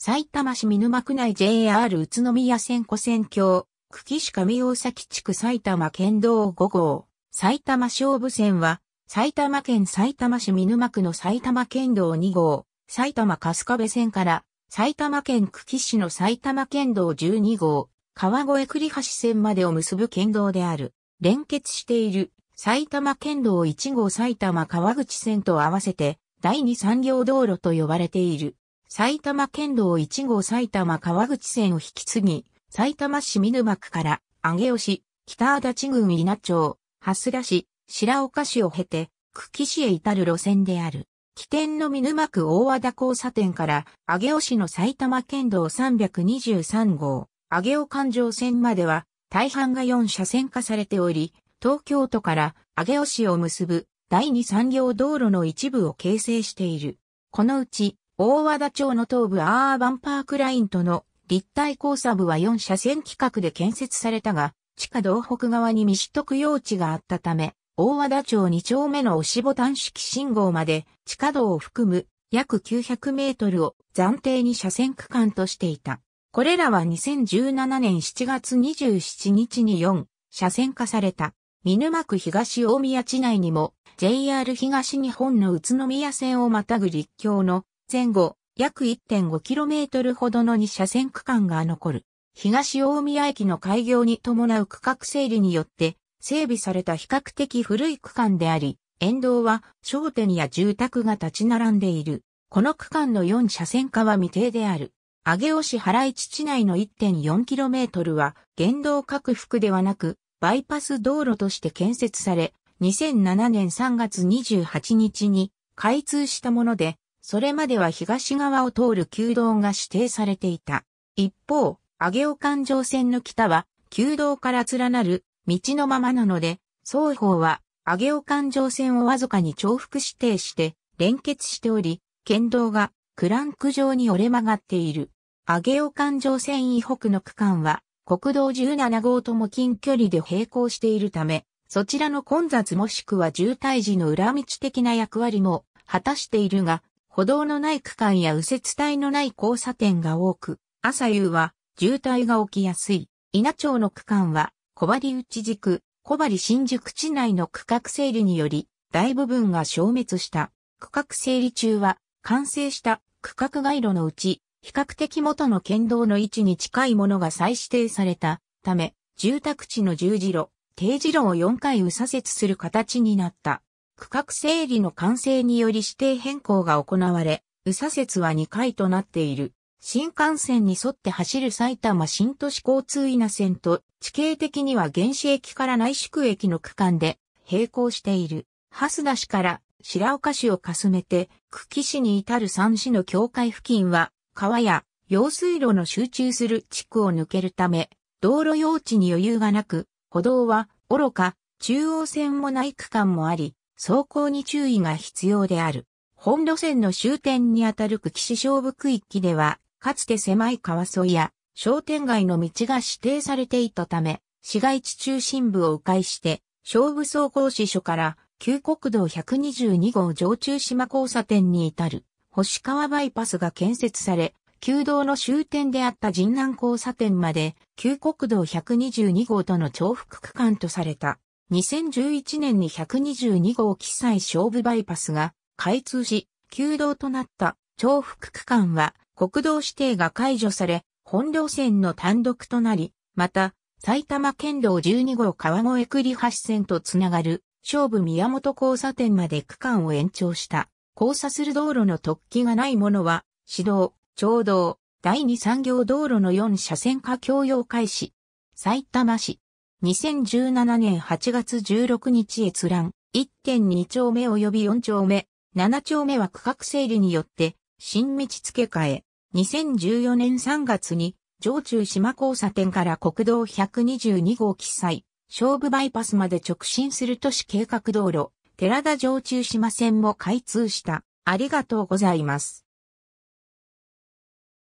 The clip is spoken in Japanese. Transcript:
埼玉市見沼区内 JR 宇都宮線古線橋、久喜市上大崎地区埼玉県道5号、埼玉勝負線は、埼玉県埼玉市見沼区の埼玉県道2号、埼玉春日部線から、埼玉県久喜市の埼玉県道12号、川越栗橋線までを結ぶ県道である。連結している埼玉県道1号埼玉川口線と合わせて第二産業道路と呼ばれている。埼玉県道1号埼玉川口線を引き継ぎ、埼玉市見沼区から、上尾市、北足立郡稲町、蓮田市、白岡市を経て、久喜市へ至る路線である。起点の見沼区大和田交差点から、上尾市の埼玉県道323号、上尾環状線までは、大半が4車線化されており、東京都から上尾市を結ぶ第二産業道路の一部を形成している。このうち、大和田町の東部アーバンパークラインとの立体交差部は4車線規格で建設されたが、地下道北側に未取得用地があったため、大和田町2丁目の押しボタン式信号まで地下道を含む約900メートルを暫定に車線区間としていた。これらは2017年7月27日に4車線化された。見沼区東大宮地内にも JR 東日本の宇都宮線をまたぐ立教の前後、約 1.5km ほどの2車線区間が残る。東大宮駅の開業に伴う区画整理によって整備された比較的古い区間であり、沿道は商店や住宅が立ち並んでいる。この区間の4車線化は未定である。上尾市原市地内の 1.4km は原動拡幅ではなく、バイパス道路として建設され、2007年3月28日に開通したもので、それまでは東側を通る旧道が指定されていた。一方、上尾環状線の北は、旧道から連なる道のままなので、双方は上尾環状線をわずかに重複指定して連結しており、県道がクランク状に折れ曲がっている。上尾環状線以北の区間は、国道17号とも近距離で並行しているため、そちらの混雑もしくは渋滞時の裏道的な役割も果たしているが、歩道のない区間や右折帯のない交差点が多く、朝夕は渋滞が起きやすい。稲町の区間は、小針内軸、小針新宿地内の区画整理により、大部分が消滅した。区画整理中は、完成した区画街路のうち、比較的元の県道の位置に近いものが再指定されたため、住宅地の十字路、定時路を4回右左折する形になった。区画整理の完成により指定変更が行われ、右左折は2回となっている。新幹線に沿って走る埼玉新都市交通稲線と地形的には原始駅から内宿駅の区間で並行している。蓮田市から白岡市をかすめて、久喜市に至る三市の境界付近は、川や用水路の集中する地区を抜けるため、道路用地に余裕がなく、歩道は、愚か、中央線もない区間もあり、走行に注意が必要である。本路線の終点にあたる久喜市勝負区域では、かつて狭い川沿いや商店街の道が指定されていたため、市街地中心部を迂回して、勝負走行支所から旧国道122号上中島交差点に至る、星川バイパスが建設され、旧道の終点であった神南交差点まで、旧国道122号との重複区間とされた。2011年に122号記載勝負バイパスが開通し、旧道となった重複区間は国道指定が解除され、本路線の単独となり、また、埼玉県道12号川越栗橋線とつながる、勝負宮本交差点まで区間を延長した。交差する道路の突起がないものは、市道、町道、第二産業道路の4車線化共用開始。埼玉市、2017年8月16日閲覧、1.2丁目及び4丁目、7丁目は区画整理によって、新道付け替え、2014年3月に、上中島交差点から国道122号記載、勝負バイパスまで直進する都市計画道路、寺田上中島線も開通した。ありがとうございます。